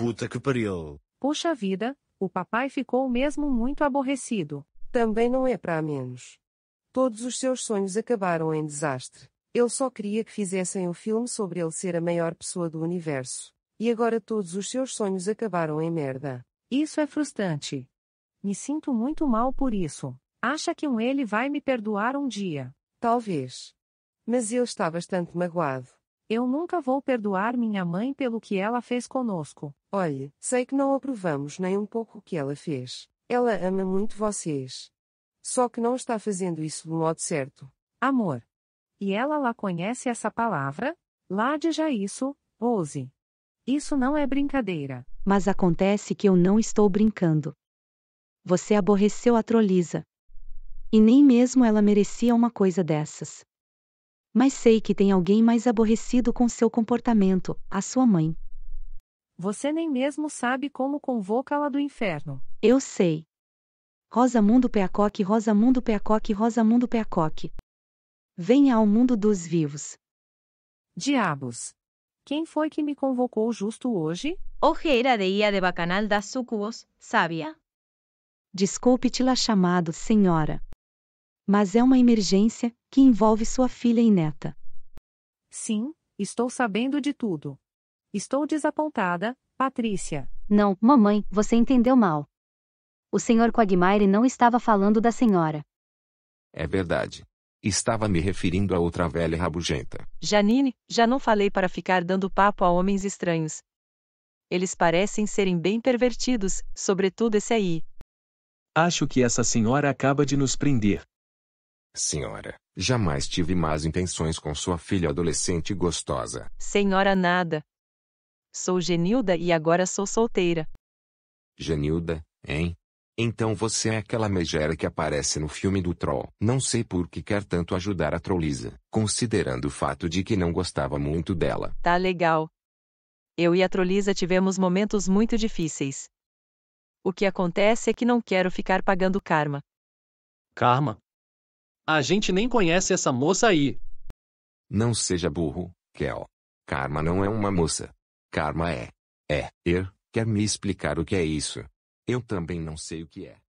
Puta que pariu. Puxa vida, o papai ficou mesmo muito aborrecido. Também não é para menos. Todos os seus sonhos acabaram em desastre. Ele só queria que fizessem um filme sobre ele ser a maior pessoa do universo. E agora todos os seus sonhos acabaram em merda. Isso é frustrante. Me sinto muito mal por isso. Acha que um ele vai me perdoar um dia? Talvez. Mas eu está bastante magoado. Eu nunca vou perdoar minha mãe pelo que ela fez conosco. Olhe, sei que não aprovamos nem um pouco o que ela fez. Ela ama muito vocês. Só que não está fazendo isso do modo certo. Amor. E ela lá conhece essa palavra? Lá de já isso, Rose. Isso não é brincadeira. Mas acontece que eu não estou brincando. Você aborreceu a Trolisa. E nem mesmo ela merecia uma coisa dessas mas sei que tem alguém mais aborrecido com seu comportamento, a sua mãe. Você nem mesmo sabe como convocá-la do inferno. Eu sei. Rosamundo Peacock, Rosamundo Peacock, Rosamundo Peacock. Venha ao mundo dos vivos. Diabos. Quem foi que me convocou justo hoje? Ojeira de ia de bacanal das sucubos, sabia? Desculpe-te-la chamado, senhora mas é uma emergência que envolve sua filha e neta. Sim, estou sabendo de tudo. Estou desapontada, Patrícia. Não, mamãe, você entendeu mal. O senhor Quagmire não estava falando da senhora. É verdade. Estava me referindo a outra velha rabugenta. Janine, já não falei para ficar dando papo a homens estranhos. Eles parecem serem bem pervertidos, sobretudo esse aí. Acho que essa senhora acaba de nos prender. Senhora, jamais tive más intenções com sua filha adolescente gostosa. Senhora nada. Sou Genilda e agora sou solteira. Genilda, hein? Então você é aquela megera que aparece no filme do Troll. Não sei por que quer tanto ajudar a Trollisa, considerando o fato de que não gostava muito dela. Tá legal. Eu e a Trollisa tivemos momentos muito difíceis. O que acontece é que não quero ficar pagando karma. Karma? A gente nem conhece essa moça aí. Não seja burro, Kel. Karma não é uma moça. Karma é. É, Er, quer me explicar o que é isso? Eu também não sei o que é.